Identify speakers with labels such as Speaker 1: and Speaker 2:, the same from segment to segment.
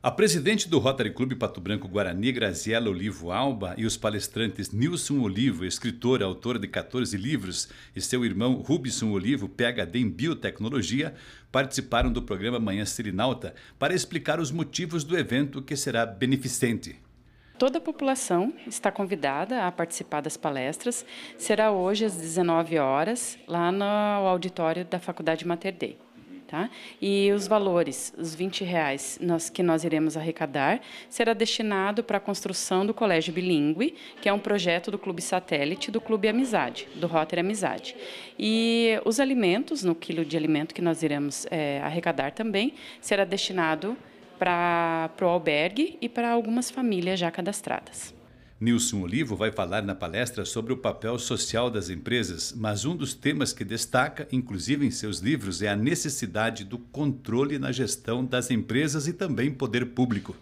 Speaker 1: A presidente do Rotary Clube Pato Branco Guarani, Graziela Olivo Alba, e os palestrantes Nilson Olivo, escritor, e autor de 14 livros, e seu irmão Rubson Olivo, PhD em biotecnologia, participaram do programa Manhã Serenalta para explicar os motivos do evento que será beneficente.
Speaker 2: Toda a população está convidada a participar das palestras. Será hoje às 19 horas, lá no auditório da Faculdade Mater Dei. Tá? E os valores, os 20 reais nós, que nós iremos arrecadar, será destinado para a construção do Colégio Bilingue, que é um projeto do Clube Satélite do Clube Amizade, do Rotary Amizade. E os alimentos, no quilo de alimento que nós iremos é, arrecadar também, será destinado para, para o albergue e para algumas famílias já cadastradas.
Speaker 1: Nilson Olivo vai falar na palestra sobre o papel social das empresas, mas um dos temas que destaca, inclusive em seus livros, é a necessidade do controle na gestão das empresas e também poder público.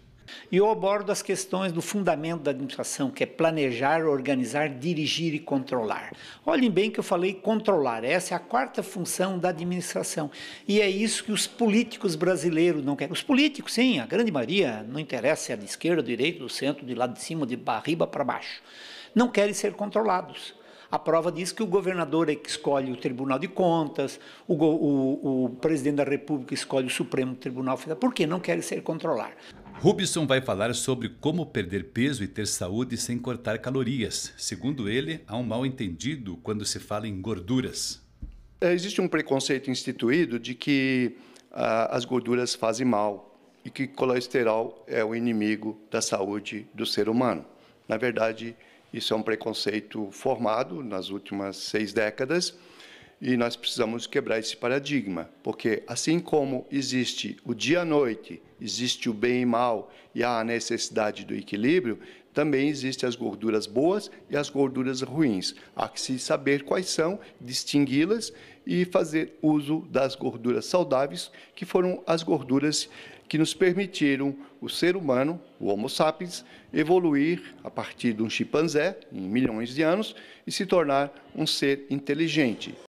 Speaker 3: E eu abordo as questões do fundamento da administração, que é planejar, organizar, dirigir e controlar. Olhem bem que eu falei controlar, essa é a quarta função da administração. E é isso que os políticos brasileiros não querem. Os políticos, sim, a grande maioria, não interessa se é de esquerda, direita, do centro, de lá de cima, de barriba para baixo, não querem ser controlados. A prova diz que o governador é que escolhe o Tribunal de Contas, o, o, o presidente da República escolhe o Supremo Tribunal Federal. Por que não querem ser
Speaker 1: controlados? Rubson vai falar sobre como perder peso e ter saúde sem cortar calorias. Segundo ele, há um mal entendido quando se fala em gorduras.
Speaker 4: É, existe um preconceito instituído de que ah, as gorduras fazem mal e que colesterol é o inimigo da saúde do ser humano. Na verdade, isso é um preconceito formado nas últimas seis décadas e nós precisamos quebrar esse paradigma, porque assim como existe o dia e a noite, existe o bem e mal e há a necessidade do equilíbrio, também existem as gorduras boas e as gorduras ruins. Há que se saber quais são, distingui-las e fazer uso das gorduras saudáveis, que foram as gorduras que nos permitiram o ser humano, o Homo sapiens, evoluir a partir de um chimpanzé em milhões de anos e se tornar um ser inteligente.